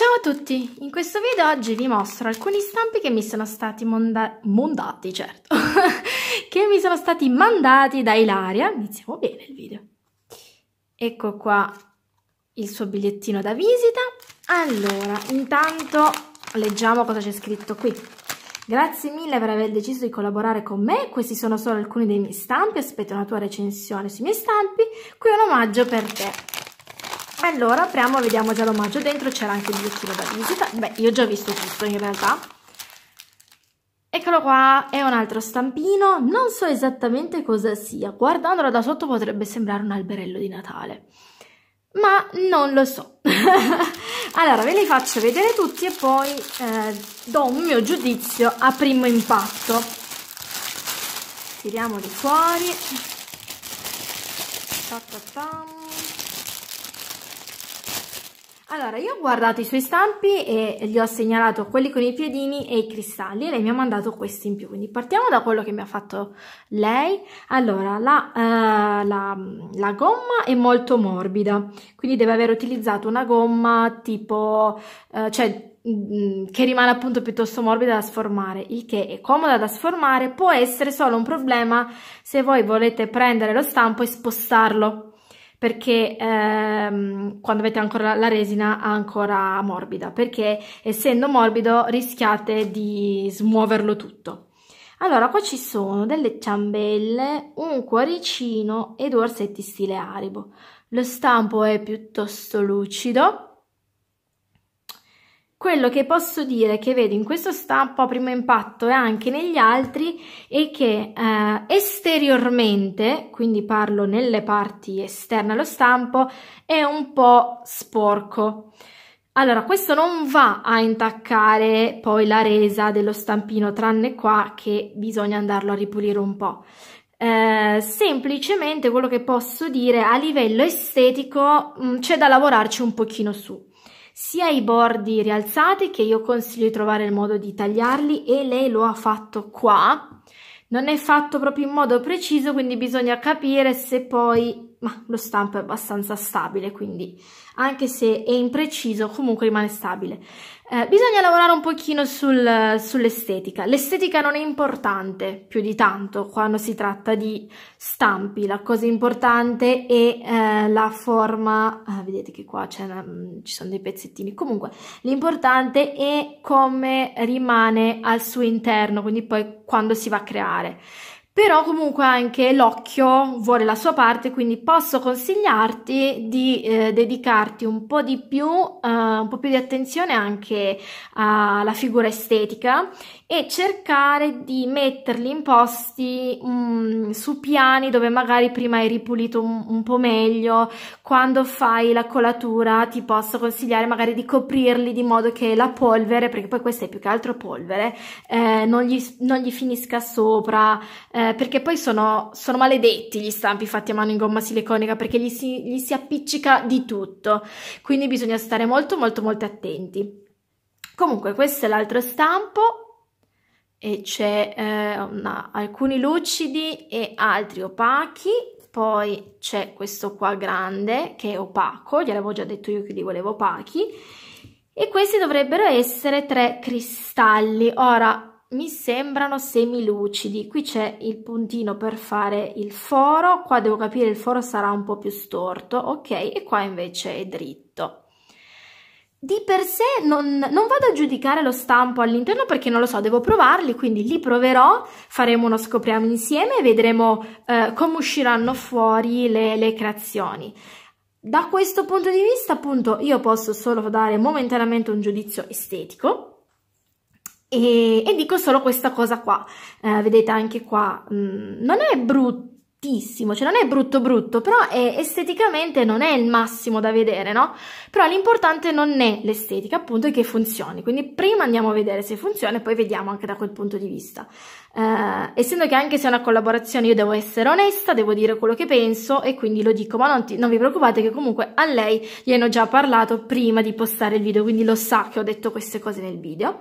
Ciao a tutti, in questo video oggi vi mostro alcuni stampi che mi sono stati monda mondati, certo, che mi sono stati mandati da Ilaria, iniziamo bene il video. Ecco qua il suo bigliettino da visita. Allora, intanto leggiamo cosa c'è scritto qui. Grazie mille per aver deciso di collaborare con me, questi sono solo alcuni dei miei stampi, aspetto una tua recensione sui miei stampi, qui un omaggio per te. Allora apriamo, vediamo già l'omaggio dentro, c'era anche il bigliettino da visita. Beh, io ho già visto tutto in realtà. Eccolo qua, è un altro stampino, non so esattamente cosa sia, guardandolo da sotto potrebbe sembrare un alberello di Natale, ma non lo so. allora, ve li faccio vedere tutti e poi eh, do un mio giudizio a primo impatto. Tiriamoli fuori. Ta, ta, ta. Allora, io ho guardato i suoi stampi e gli ho segnalato quelli con i piedini e i cristalli e lei mi ha mandato questi in più, quindi partiamo da quello che mi ha fatto lei. Allora, la, uh, la, la gomma è molto morbida, quindi deve aver utilizzato una gomma tipo, uh, cioè mm, che rimane appunto piuttosto morbida da sformare, il che è comoda da sformare, può essere solo un problema se voi volete prendere lo stampo e spostarlo perché ehm, quando avete ancora la resina ancora morbida, perché essendo morbido rischiate di smuoverlo tutto. Allora, qua ci sono delle ciambelle, un cuoricino e due orsetti stile aribo. Lo stampo è piuttosto lucido, quello che posso dire che vedo in questo stampo a primo impatto e anche negli altri è che eh, esteriormente, quindi parlo nelle parti esterne allo stampo, è un po' sporco. Allora, questo non va a intaccare poi la resa dello stampino, tranne qua che bisogna andarlo a ripulire un po'. Eh, semplicemente quello che posso dire a livello estetico mm, c'è da lavorarci un pochino su sia i bordi rialzati che io consiglio di trovare il modo di tagliarli e lei lo ha fatto qua non è fatto proprio in modo preciso quindi bisogna capire se poi ma lo stampo è abbastanza stabile, quindi anche se è impreciso comunque rimane stabile. Eh, bisogna lavorare un pochino sul, sull'estetica. L'estetica non è importante più di tanto quando si tratta di stampi, la cosa importante è eh, la forma, ah, vedete che qua una, mm, ci sono dei pezzettini, comunque l'importante è come rimane al suo interno, quindi poi quando si va a creare però comunque anche l'occhio vuole la sua parte, quindi posso consigliarti di eh, dedicarti un po' di più, eh, un po' più di attenzione anche alla figura estetica e cercare di metterli imposti um, mm, su piani dove magari prima hai ripulito un, un, po' meglio, quando fai la colatura ti posso consigliare magari di coprirli di modo che la polvere, perché poi questa è più che altro polvere, eh, non, gli, non, gli, finisca sopra eh, eh, perché poi sono, sono, maledetti gli stampi fatti a mano in gomma siliconica perché gli si, gli si appiccica di tutto, quindi bisogna stare molto molto molto attenti. Comunque questo è l'altro stampo e c'è eh, una, alcuni lucidi e altri opachi, poi c'è questo qua grande che è opaco, gliel'avevo già detto io che li volevo opachi, e questi dovrebbero essere tre cristalli. Ora, mi sembrano semilucidi. Qui c'è il puntino per fare il foro, qua devo capire il foro sarà un po' più storto, ok, e qua invece è dritto. Di per sé non, non vado a giudicare lo stampo all'interno perché non lo so, devo provarli, quindi li proverò, faremo uno scopriamo insieme e vedremo eh, come usciranno fuori le, le creazioni. Da questo punto di vista, appunto, io posso solo dare momentaneamente un giudizio estetico, e, e dico solo questa cosa qua, eh, vedete anche qua, mh, mm, non è bruttissimo, cioè non è brutto brutto, però è, esteticamente non è il massimo da vedere, no? Però l'importante non è l'estetica, appunto, è che funzioni, quindi prima andiamo a vedere se funziona e poi vediamo anche da quel punto di vista. Eh, essendo che anche se è una collaborazione io devo essere onesta, devo dire quello che penso e quindi lo dico, ma non, ti, non vi preoccupate che comunque a lei gli hanno già parlato prima di postare il video, quindi lo sa che ho detto queste cose nel video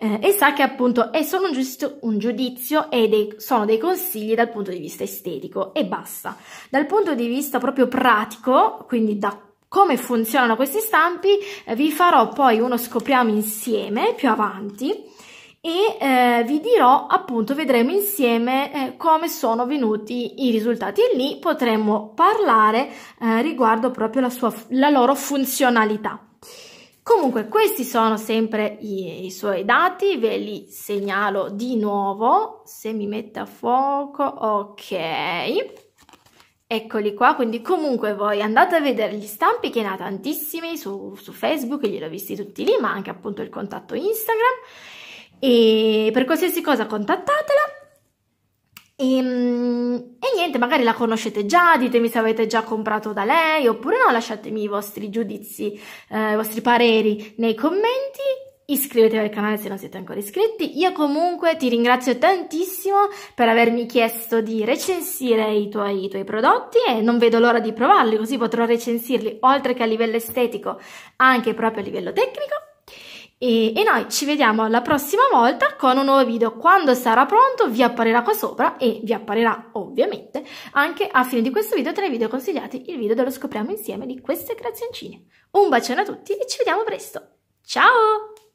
eh, e sa che appunto è solo un, giusto, un giudizio e dei, sono dei consigli dal punto di vista estetico e basta. Dal punto di vista proprio pratico, quindi da come funzionano questi stampi, eh, vi farò poi uno scopriamo insieme più avanti e eh, vi dirò appunto vedremo insieme eh, come sono venuti i risultati e lì potremo parlare eh, riguardo proprio la, sua, la loro funzionalità Comunque questi sono sempre i, i suoi dati, ve li segnalo di nuovo, se mi mette a fuoco, ok. Eccoli qua, quindi comunque voi andate a vedere gli stampi che ne ha tantissimi su, su Facebook, li ho visti tutti lì, ma anche appunto il contatto Instagram. E per qualsiasi cosa contattatela. E, ehm, niente, magari la conoscete già, ditemi se avete già comprato da lei oppure no, lasciatemi i vostri giudizi, eh, i vostri pareri nei commenti. Iscrivetevi al canale se non siete ancora iscritti. Io comunque ti ringrazio tantissimo per avermi chiesto di recensire i tuoi, i tuoi prodotti e non vedo l'ora di provarli, così potrò recensirli oltre che a livello estetico anche proprio a livello tecnico e, e noi ci vediamo la prossima volta con un nuovo video. Quando sarà pronto vi apparirà qua sopra e vi apparirà ovviamente anche a fine di questo video tra i video consigliati il video dello scopriamo insieme di queste creazioncine. Un bacione a tutti e ci vediamo presto. Ciao!